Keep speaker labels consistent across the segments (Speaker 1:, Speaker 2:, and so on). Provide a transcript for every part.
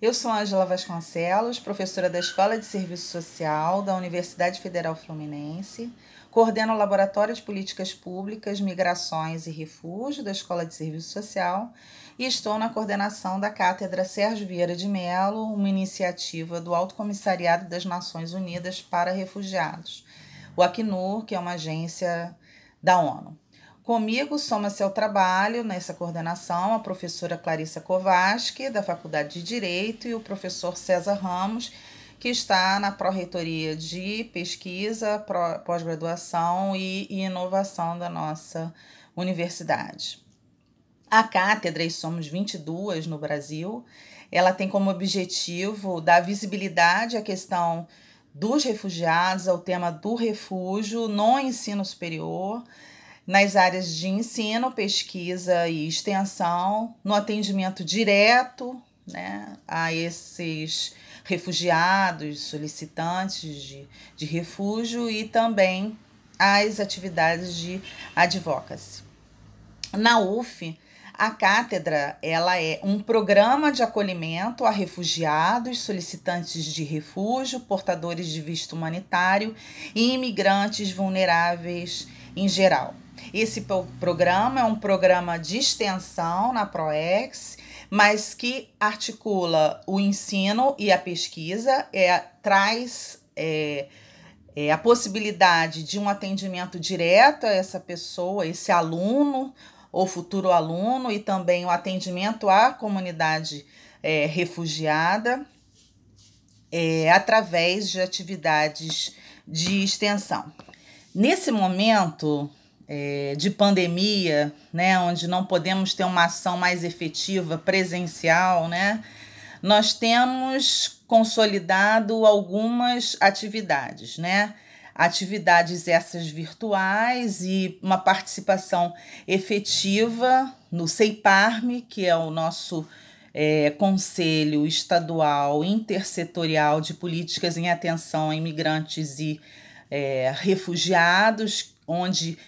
Speaker 1: Eu sou Ângela Vasconcelos, professora da Escola de Serviço Social da Universidade Federal Fluminense. Coordeno o Laboratório de Políticas Públicas, Migrações e Refúgio da Escola de Serviço Social e estou na coordenação da Cátedra Sérgio Vieira de Mello, uma iniciativa do Alto Comissariado das Nações Unidas para Refugiados, o Acnur, que é uma agência da ONU. Comigo soma-se ao trabalho nessa coordenação a professora Clarissa Kovaski, da Faculdade de Direito, e o professor César Ramos, que está na Pró-Reitoria de Pesquisa, Pós-Graduação e Inovação da nossa universidade. A cátedra, e somos 22 no Brasil, ela tem como objetivo dar visibilidade à questão dos refugiados, ao tema do refúgio no ensino superior nas áreas de ensino, pesquisa e extensão, no atendimento direto né, a esses refugiados, solicitantes de, de refúgio e também às atividades de advocacy. Na UF, a cátedra ela é um programa de acolhimento a refugiados, solicitantes de refúgio, portadores de visto humanitário e imigrantes vulneráveis em geral. Esse programa é um programa de extensão na ProEx, mas que articula o ensino e a pesquisa, é, traz é, é, a possibilidade de um atendimento direto a essa pessoa, esse aluno ou futuro aluno, e também o atendimento à comunidade é, refugiada é, através de atividades de extensão. Nesse momento, é, de pandemia, né, onde não podemos ter uma ação mais efetiva, presencial, né, nós temos consolidado algumas atividades, né? Atividades essas virtuais e uma participação efetiva no CEIPARME, que é o nosso é, Conselho Estadual Intersetorial de Políticas em Atenção a Imigrantes e é, Refugiados, onde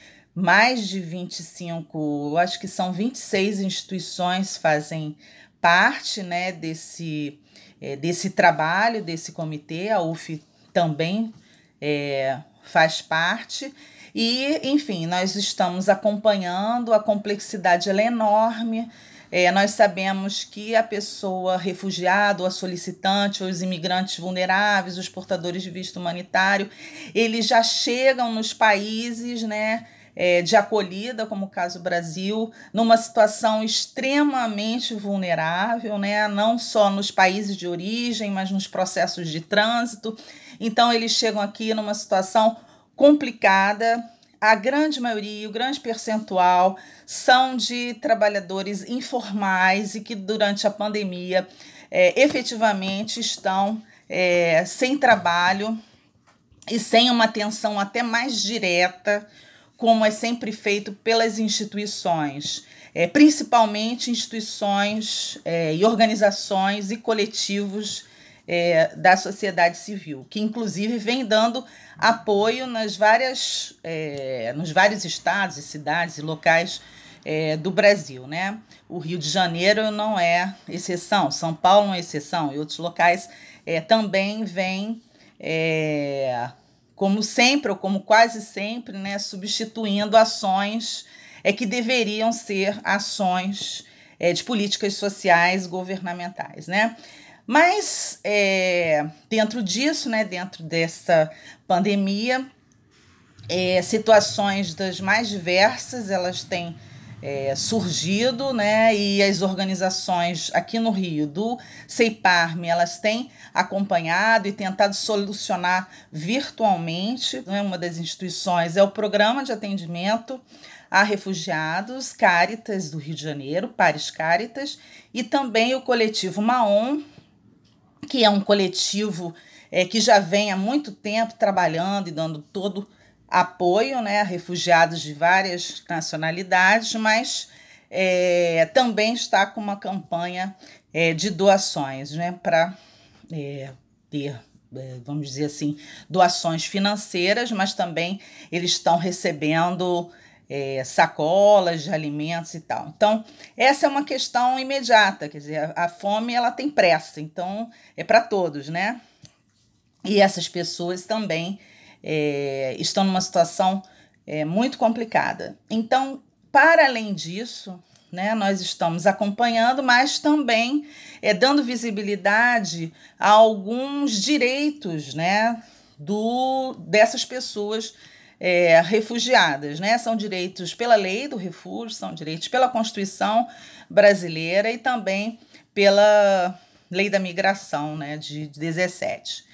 Speaker 1: mais de 25, acho que são 26 instituições fazem parte né, desse, é, desse trabalho, desse comitê, a UF também é, faz parte. E, enfim, nós estamos acompanhando, a complexidade é enorme. É, nós sabemos que a pessoa refugiada, ou a solicitante, ou os imigrantes vulneráveis, os portadores de visto humanitário, eles já chegam nos países, né? é, de acolhida, como o caso Brasil, numa situação extremamente vulnerável, né? não só nos países de origem, mas nos processos de trânsito. Então, eles chegam aqui numa situação complicada. A grande maioria, o grande percentual, são de trabalhadores informais e que durante a pandemia é, efetivamente estão é, sem trabalho e sem uma atenção até mais direta como é sempre feito pelas instituições, é, principalmente instituições é, e organizações e coletivos é, da sociedade civil, que inclusive vem dando apoio nas várias, é, nos vários estados e cidades e locais é, do Brasil. Né? O Rio de Janeiro não é exceção, São Paulo não é exceção, e outros locais é, também vêm como sempre, ou como quase sempre, né, substituindo ações é, que deveriam ser ações é, de políticas sociais governamentais. Né? Mas é, dentro disso, né, dentro dessa pandemia, é, situações das mais diversas, elas têm é, surgido, né? E as organizações aqui no Rio do Seiparme, elas têm acompanhado e tentado solucionar virtualmente. Né? Uma das instituições é o Programa de Atendimento a Refugiados, Caritas do Rio de Janeiro, Pares Caritas, e também o coletivo Maon, que é um coletivo é, que já vem há muito tempo trabalhando e dando todo o apoio né, a refugiados de várias nacionalidades, mas é, também está com uma campanha é, de doações né, para é, ter, é, vamos dizer assim, doações financeiras, mas também eles estão recebendo é, sacolas de alimentos e tal. Então, essa é uma questão imediata, quer dizer, a, a fome ela tem pressa, então é para todos, né? E essas pessoas também é, estão numa situação é, muito complicada. Então, para além disso, né, nós estamos acompanhando, mas também é, dando visibilidade a alguns direitos né, do, dessas pessoas é, refugiadas, né? São direitos pela lei do refúgio, são direitos pela Constituição brasileira e também pela lei da migração, né? De, de 17.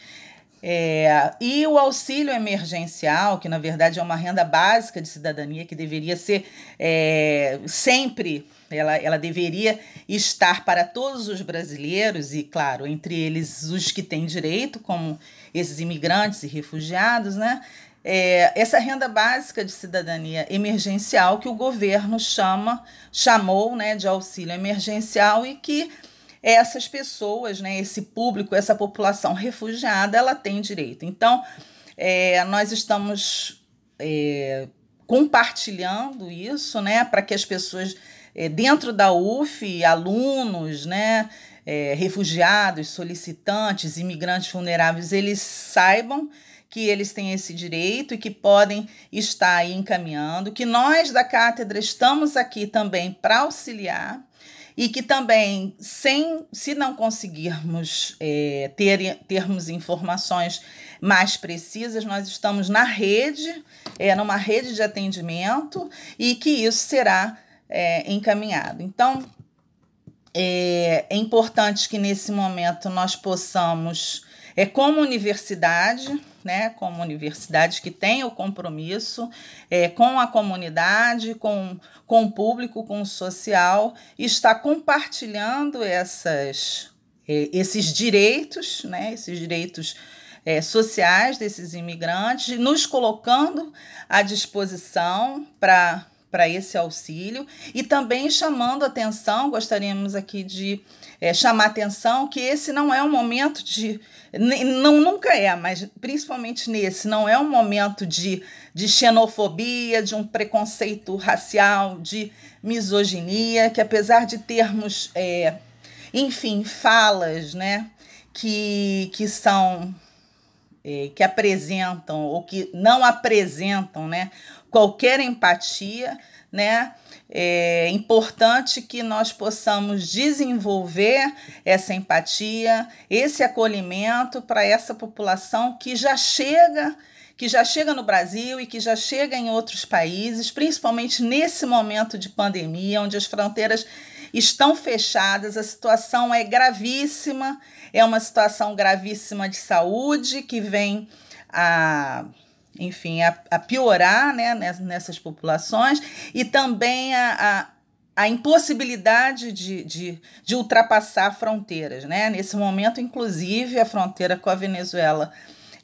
Speaker 1: É, e o auxílio emergencial, que na verdade é uma renda básica de cidadania, que deveria ser é, sempre, ela, ela deveria estar para todos os brasileiros, e claro, entre eles os que têm direito, como esses imigrantes e refugiados, né? É, essa renda básica de cidadania emergencial que o governo chama, chamou né, de auxílio emergencial e que essas pessoas, né, esse público, essa população refugiada, ela tem direito. Então, é, nós estamos é, compartilhando isso, né, para que as pessoas é, dentro da UF, alunos, né, é, refugiados, solicitantes, imigrantes vulneráveis, eles saibam que eles têm esse direito e que podem estar aí encaminhando, que nós da cátedra estamos aqui também para auxiliar e que também, sem, se não conseguirmos é, ter, termos informações mais precisas, nós estamos na rede, é, numa rede de atendimento, e que isso será é, encaminhado. Então, é, é importante que nesse momento nós possamos é como universidade, né, como universidade que tem o compromisso é, com a comunidade, com, com o público, com o social, está compartilhando essas, é, esses direitos, né, esses direitos é, sociais desses imigrantes, nos colocando à disposição para para esse auxílio e também chamando atenção, gostaríamos aqui de é, chamar atenção que esse não é um momento de, não nunca é, mas principalmente nesse, não é um momento de, de xenofobia, de um preconceito racial, de misoginia, que apesar de termos, é, enfim, falas, né, que, que são é, que apresentam ou que não apresentam né, qualquer empatia, né? É importante que nós possamos desenvolver essa empatia, esse acolhimento para essa população que já chega que já chega no Brasil e que já chega em outros países, principalmente nesse momento de pandemia, onde as fronteiras estão fechadas. A situação é gravíssima, é uma situação gravíssima de saúde que vem a enfim, a, a, piorar né, nessas populações e também a, a, a impossibilidade de, de, de, ultrapassar fronteiras. Né? Nesse momento, inclusive, a fronteira com a Venezuela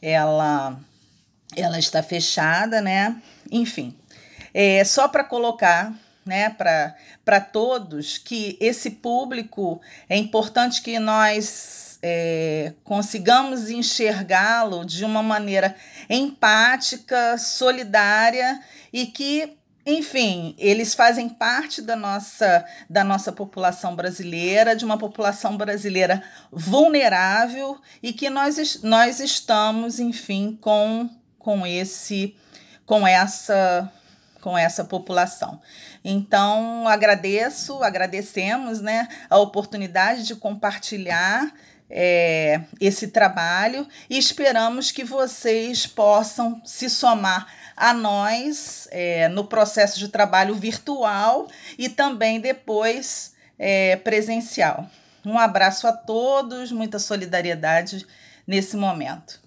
Speaker 1: ela, ela está fechada, né? Enfim, é, só para colocar né, para todos, que esse público é importante que nós é, consigamos enxergá-lo de uma maneira empática, solidária e que enfim, eles fazem parte da nossa, da nossa população brasileira, de uma população brasileira vulnerável e que nós, nós estamos, enfim, com, com esse com essa com essa população. Então, agradeço, agradecemos né, a oportunidade de compartilhar é, esse trabalho e esperamos que vocês possam se somar a nós é, no processo de trabalho virtual e também depois é, presencial. Um abraço a todos, muita solidariedade nesse momento.